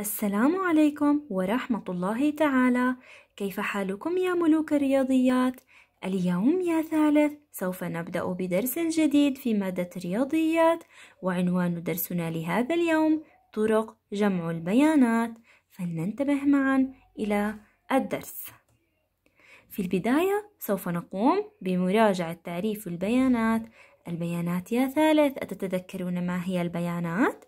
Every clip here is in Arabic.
السلام عليكم ورحمة الله تعالى كيف حالكم يا ملوك الرياضيات؟ اليوم يا ثالث سوف نبدأ بدرس جديد في مادة الرياضيات وعنوان درسنا لهذا اليوم طرق جمع البيانات فلننتبه معا إلى الدرس في البداية سوف نقوم بمراجعة تعريف البيانات البيانات يا ثالث أتتذكرون ما هي البيانات؟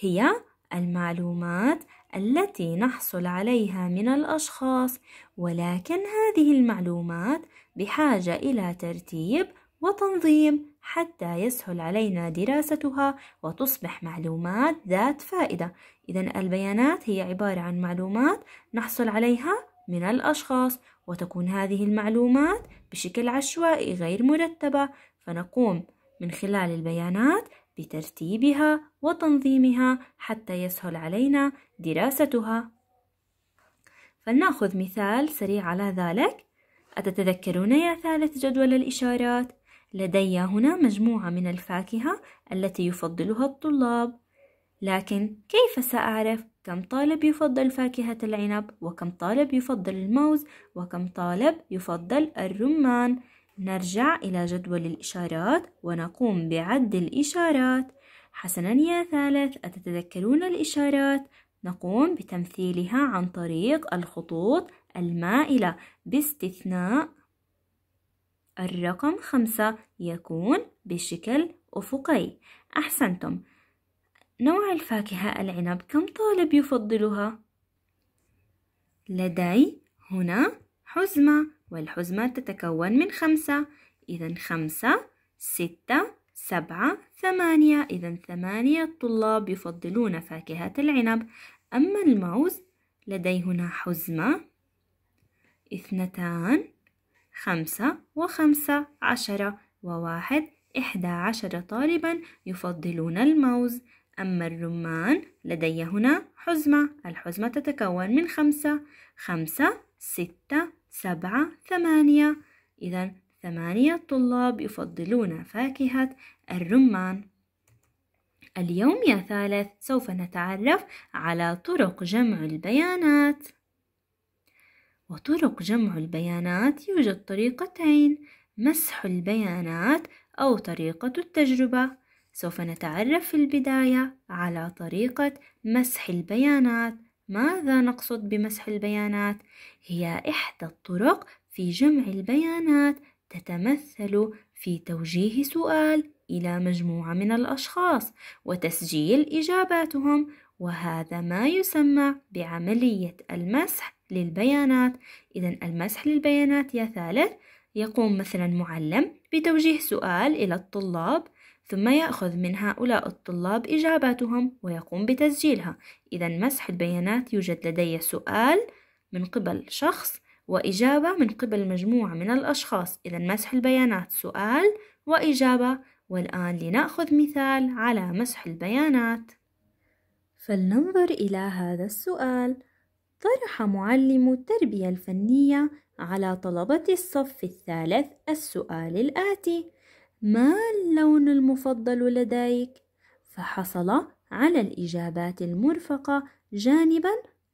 هي المعلومات التي نحصل عليها من الأشخاص ولكن هذه المعلومات بحاجة إلى ترتيب وتنظيم حتى يسهل علينا دراستها وتصبح معلومات ذات فائدة إذا البيانات هي عبارة عن معلومات نحصل عليها من الأشخاص وتكون هذه المعلومات بشكل عشوائي غير مرتبة فنقوم من خلال البيانات بترتيبها وتنظيمها حتى يسهل علينا دراستها فلنأخذ مثال سريع على ذلك أتتذكرون يا ثالث جدول الإشارات؟ لدي هنا مجموعة من الفاكهة التي يفضلها الطلاب لكن كيف سأعرف كم طالب يفضل فاكهة العنب وكم طالب يفضل الموز وكم طالب يفضل الرمان؟ نرجع إلى جدول الإشارات ونقوم بعد الإشارات حسنا يا ثالث أتتذكرون الإشارات؟ نقوم بتمثيلها عن طريق الخطوط المائلة باستثناء الرقم خمسة يكون بشكل أفقي أحسنتم نوع الفاكهة العنب كم طالب يفضلها؟ لدي هنا حزمة والحزمة تتكون من خمسة إذا خمسة ستة سبعة ثمانية إذا ثمانية طلاب يفضلون فاكهة العنب أما الموز هنا حزمة اثنتان خمسة وخمسة عشرة وواحد إحدى عشر طالبا يفضلون الموز أما الرمان لدي هنا حزمة الحزمة تتكون من خمسة خمسة ستة سبعة ثمانية إذا ثمانية طلاب يفضلون فاكهة الرمان اليوم يا ثالث سوف نتعرف على طرق جمع البيانات وطرق جمع البيانات يوجد طريقتين مسح البيانات أو طريقة التجربة سوف نتعرف في البداية على طريقة مسح البيانات ماذا نقصد بمسح البيانات؟ هي إحدى الطرق في جمع البيانات تتمثل في توجيه سؤال إلى مجموعة من الأشخاص وتسجيل إجاباتهم وهذا ما يسمى بعملية المسح للبيانات إذا المسح للبيانات يا ثالث يقوم مثلا معلم بتوجيه سؤال إلى الطلاب ثم يأخذ من هؤلاء الطلاب إجاباتهم ويقوم بتسجيلها إذا مسح البيانات يوجد لدي سؤال من قبل شخص وإجابة من قبل مجموعة من الأشخاص إذا مسح البيانات سؤال وإجابة والآن لنأخذ مثال على مسح البيانات فلننظر إلى هذا السؤال طرح معلم التربية الفنية على طلبة الصف الثالث السؤال الآتي ما اللون المفضل لديك؟ فحصل على الإجابات المرفقة جانبا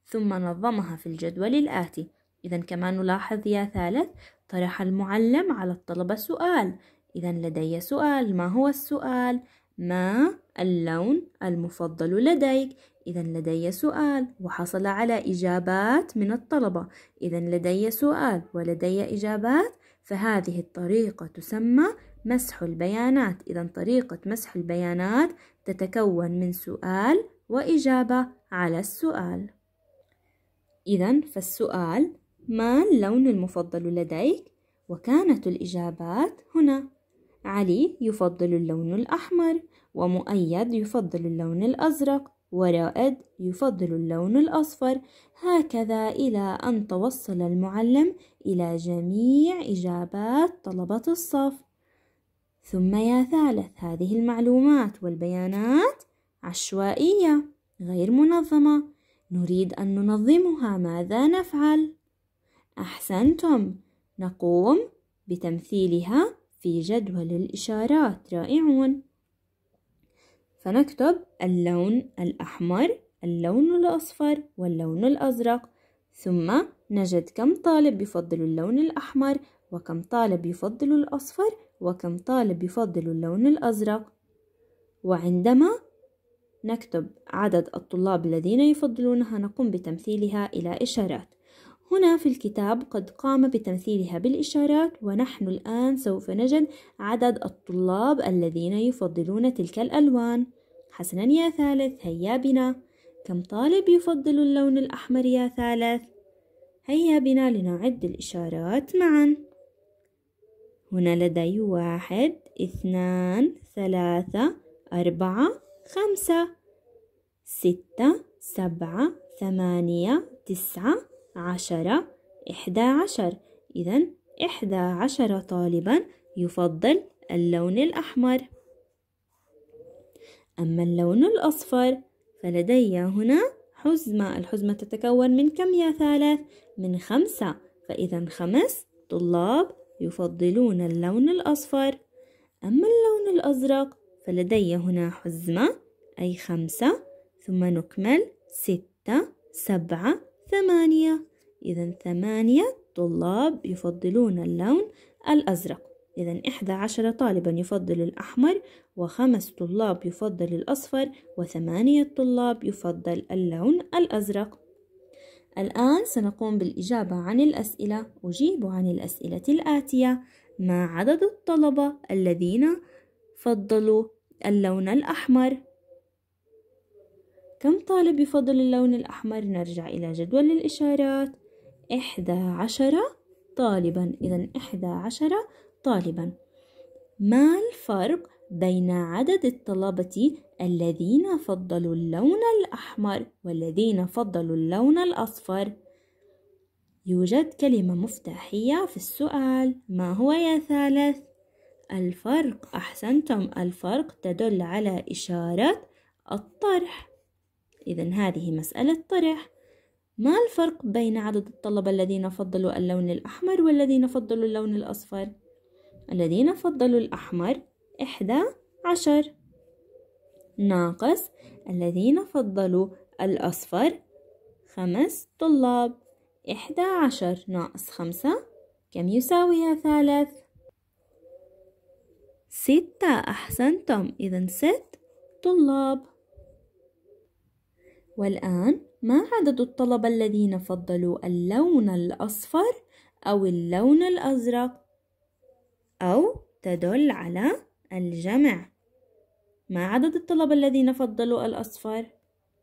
ثم نظمها في الجدول الآتي إذا كما نلاحظ يا ثالث طرح المعلم على الطلبة سؤال إذا لدي سؤال ما هو السؤال؟ ما اللون المفضل لديك؟ إذا لدي سؤال وحصل على إجابات من الطلبة إذا لدي سؤال ولدي إجابات فهذه الطريقة تسمى مسح البيانات إذا طريقة مسح البيانات تتكون من سؤال وإجابة على السؤال إذا فالسؤال ما اللون المفضل لديك؟ وكانت الإجابات هنا علي يفضل اللون الأحمر ومؤيد يفضل اللون الأزرق ورائد يفضل اللون الأصفر هكذا إلى أن توصل المعلم إلى جميع إجابات طلبة الصف ثم يا ثالث هذه المعلومات والبيانات عشوائية غير منظمة نريد أن ننظمها ماذا نفعل؟ أحسنتم نقوم بتمثيلها في جدول الإشارات رائعون فنكتب اللون الأحمر اللون الأصفر واللون الأزرق ثم نجد كم طالب يفضل اللون الأحمر وكم طالب يفضل الأصفر وكم طالب يفضل اللون الأزرق وعندما نكتب عدد الطلاب الذين يفضلونها نقوم بتمثيلها إلى إشارات هنا في الكتاب قد قام بتمثيلها بالإشارات ونحن الآن سوف نجد عدد الطلاب الذين يفضلون تلك الألوان حسنا يا ثالث هيا بنا كم طالب يفضل اللون الأحمر يا ثالث؟ هيا بنا لنعد الإشارات معاً هنا لدي واحد اثنان ثلاثة أربعة خمسة ستة سبعة ثمانية تسعة عشرة إحدى عشر إذا إحدى عشر طالبا يفضل اللون الأحمر أما اللون الأصفر فلدي هنا حزمة الحزمة تتكون من كم يا ثالث؟ من خمسة فإذا خمس طلاب يفضلون اللون الأصفر أما اللون الأزرق فلدي هنا حزمة أي خمسة ثم نكمل ستة سبعة ثمانية إذا ثمانية طلاب يفضلون اللون الأزرق إذا إحدى عشر طالبا يفضل الأحمر وخمس طلاب يفضل الأصفر وثمانية طلاب يفضل اللون الأزرق الآن سنقوم بالإجابة عن الأسئلة أجيب عن الأسئلة الآتية ما عدد الطلبة الذين فضلوا اللون الأحمر؟ كم طالب يفضل اللون الأحمر؟ نرجع إلى جدول الإشارات إحدى عشرة طالبا إذا إحدى عشرة طالبا ما الفرق بين عدد الطلبة الذين فضلوا اللون الأحمر والذين فضلوا اللون الأصفر يوجد كلمة مفتاحية في السؤال ما هو يا ثالث؟ الفرق أحسنتم الفرق تدل على إشارة الطرح إذا هذه مسألة طرح ما الفرق بين عدد الطلبة الذين فضلوا اللون الأحمر والذين فضلوا اللون الأصفر؟ الذين فضلوا الأحمر إحدى عشر ناقص الذين فضلوا الأصفر خمس طلاب إحدى عشر ناقص خمسة كم يساوي يا ثالث؟ ستة أحسنتم إذا ست طلاب والآن ما عدد الطلبة الذين فضلوا اللون الأصفر أو اللون الأزرق أو تدل على الجمع ما عدد الطلبة الذين فضلوا الأصفر؟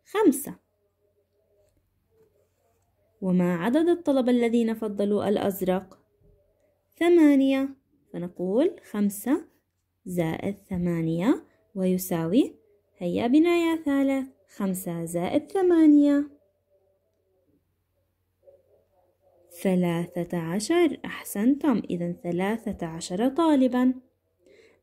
خمسة وما عدد الطلبة الذين فضلوا الأزرق؟ ثمانية فنقول خمسة زائد ثمانية ويساوي هيا بنا يا ثالث خمسة زائد ثمانية ثلاثة عشر أحسنتم إذا ثلاثة عشر طالباً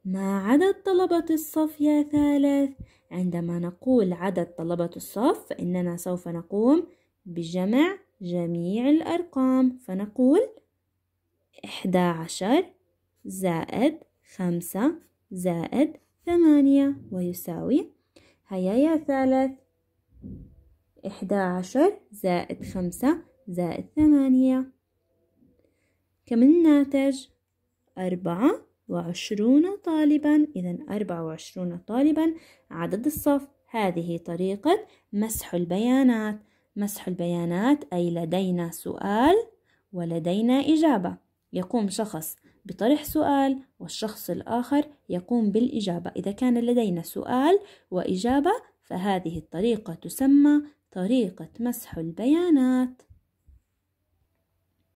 ما عدد طلبة الصف يا ثالث؟ عندما نقول عدد طلبة الصف فإننا سوف نقوم بجمع جميع الأرقام فنقول 11 عشر زائد خمسة زائد ثمانية ويساوي هيا يا ثالث 11 عشر زائد خمسة زائد ثمانية كم الناتج؟ أربعة وعشرون طالبا إذا أربعة وعشرون طالبا عدد الصف هذه طريقة مسح البيانات مسح البيانات أي لدينا سؤال ولدينا إجابة يقوم شخص بطرح سؤال والشخص الآخر يقوم بالإجابة إذا كان لدينا سؤال وإجابة فهذه الطريقة تسمى طريقة مسح البيانات